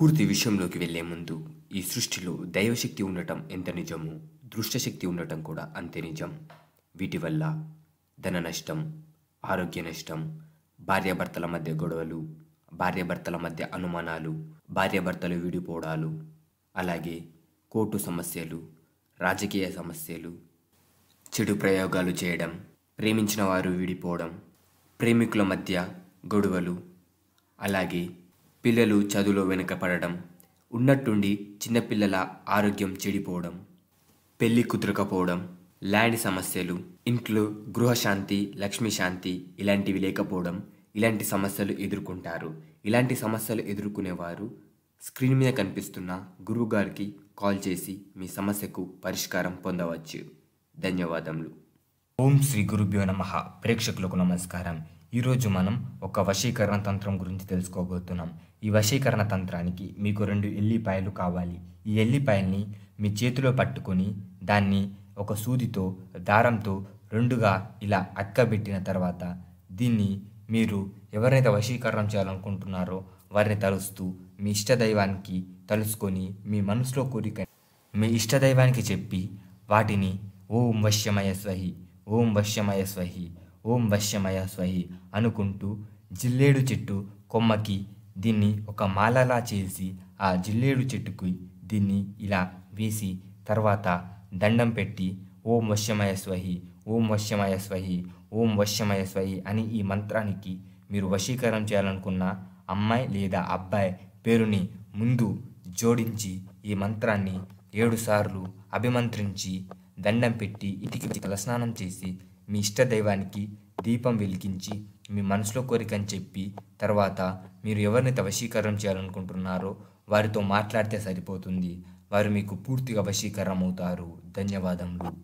పూర్తి విషయంలోకి వెళ్లే ముందు ఈ సృష్టిలో దైవశక్తి ఉండటం ఎంత నిజమో దృష్టశక్తి ఉండటం కూడా అంతే నిజం వీటి వల్ల ధన నష్టం ఆరోగ్య నష్టం భార్యాభర్తల మధ్య గొడవలు భార్యాభర్తల మధ్య అనుమానాలు భార్యాభర్తలు విడిపోవడాలు అలాగే కోర్టు సమస్యలు రాజకీయ సమస్యలు చెడు ప్రయోగాలు చేయడం ప్రేమించిన వారు విడిపోవడం ప్రేమికుల మధ్య గొడవలు అలాగే పిల్లలు చదువులో వెనుకపడడం ఉన్నట్టుండి చిన్నపిల్లల ఆరోగ్యం చెడిపోవడం పెళ్లి కుదరకపోవడం ల్యాండ్ సమస్యలు ఇంట్లో గృహశాంతి లక్ష్మీశాంతి శాంతి ఇలాంటివి లేకపోవడం ఇలాంటి సమస్యలు ఎదుర్కొంటారు ఇలాంటి సమస్యలు ఎదుర్కొనేవారు స్క్రీన్ మీద కనిపిస్తున్న గురువుగారికి కాల్ చేసి మీ సమస్యకు పరిష్కారం పొందవచ్చు ధన్యవాదములు ఓం శ్రీ గురుభ్యో నమ ప్రేక్షకులకు నమస్కారం ఈరోజు మనం ఒక వశీకరణ తంత్రం గురించి తెలుసుకోబోతున్నాం ఈ వశీకరణ తంత్రానికి మీకు రెండు ఎల్లిపాయలు కావాలి ఈ ఎల్లిపాయల్ని మీ చేతిలో పట్టుకొని దాన్ని ఒక సూదితో దారంతో రెండుగా ఇలా అక్కబెట్టిన తర్వాత దీన్ని మీరు ఎవరైతే వశీకరణం చేయాలనుకుంటున్నారో వారిని తలుస్తూ మీ ఇష్టదైవానికి తలుసుకొని మీ మనసులో కోరిక మీ ఇష్టదైవానికి చెప్పి వాటిని ఓం వశ్యమయ స్వహి ఓం వశ్యమయ స్వహి ఓం వశ్యమయ స్వహి అనుకుంటూ జిల్లేడు చెట్టు కొమ్మకి దీన్ని ఒక మాలలా చేసి ఆ జిల్లేడు చెట్టుకి దీన్ని ఇలా వేసి తర్వాత దండం పెట్టి ఓం వశ్యమయ స్వహి ఓం వశ్యమయ స్వహి ఓం వశ్యమయ స్వహి అని ఈ మంత్రానికి మీరు వశీకరణం చేయాలనుకున్న అమ్మాయి లేదా అబ్బాయి పేరుని ముందు జోడించి ఈ మంత్రాన్ని ఏడుసార్లు అభిమంత్రించి దండం పెట్టి ఇంటికి తలస్నానం చేసి మీ ఇష్టదైవానికి దీపం వెలిగించి మీ మనసులో కోరికని చెప్పి తర్వాత మీరు ఎవరిని తవశీకరణ చేయాలనుకుంటున్నారో వారితో మాట్లాడితే సరిపోతుంది వారు మీకు పూర్తిగా వశీకరం అవుతారు ధన్యవాదములు